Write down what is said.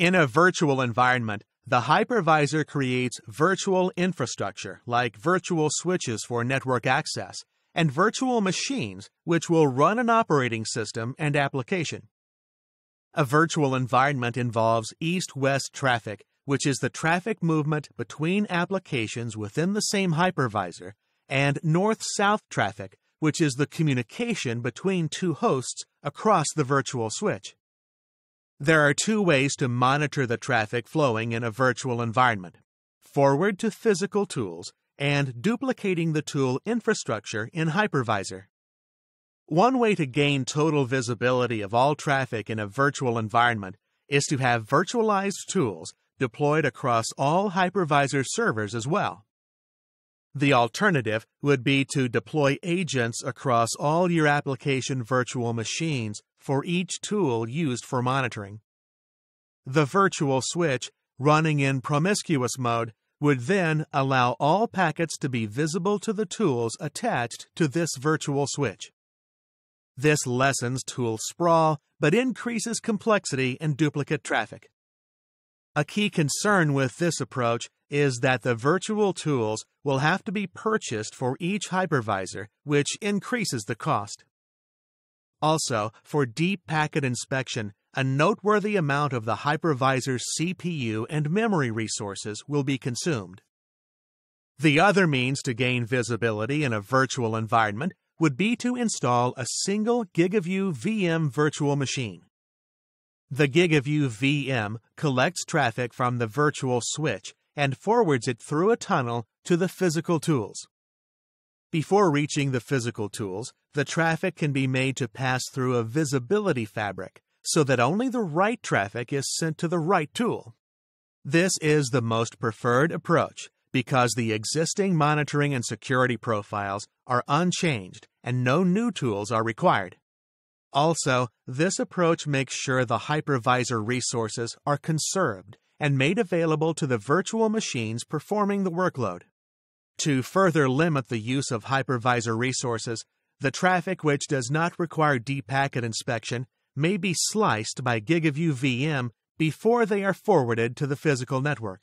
In a virtual environment, the hypervisor creates virtual infrastructure, like virtual switches for network access, and virtual machines, which will run an operating system and application. A virtual environment involves east west traffic, which is the traffic movement between applications within the same hypervisor, and north south traffic, which is the communication between two hosts across the virtual switch. There are two ways to monitor the traffic flowing in a virtual environment forward to physical tools and duplicating the tool infrastructure in Hypervisor. One way to gain total visibility of all traffic in a virtual environment is to have virtualized tools deployed across all hypervisor servers as well. The alternative would be to deploy agents across all your application virtual machines for each tool used for monitoring. The virtual switch, running in promiscuous mode, would then allow all packets to be visible to the tools attached to this virtual switch. This lessens tool sprawl, but increases complexity and duplicate traffic. A key concern with this approach is that the virtual tools will have to be purchased for each hypervisor, which increases the cost. Also, for deep packet inspection, a noteworthy amount of the hypervisor's CPU and memory resources will be consumed. The other means to gain visibility in a virtual environment would be to install a single GigaView VM virtual machine. The GigaView VM collects traffic from the virtual switch and forwards it through a tunnel to the physical tools. Before reaching the physical tools, the traffic can be made to pass through a visibility fabric so that only the right traffic is sent to the right tool. This is the most preferred approach because the existing monitoring and security profiles are unchanged and no new tools are required. Also, this approach makes sure the hypervisor resources are conserved and made available to the virtual machines performing the workload. To further limit the use of hypervisor resources, the traffic which does not require deep packet inspection may be sliced by GigaView VM before they are forwarded to the physical network.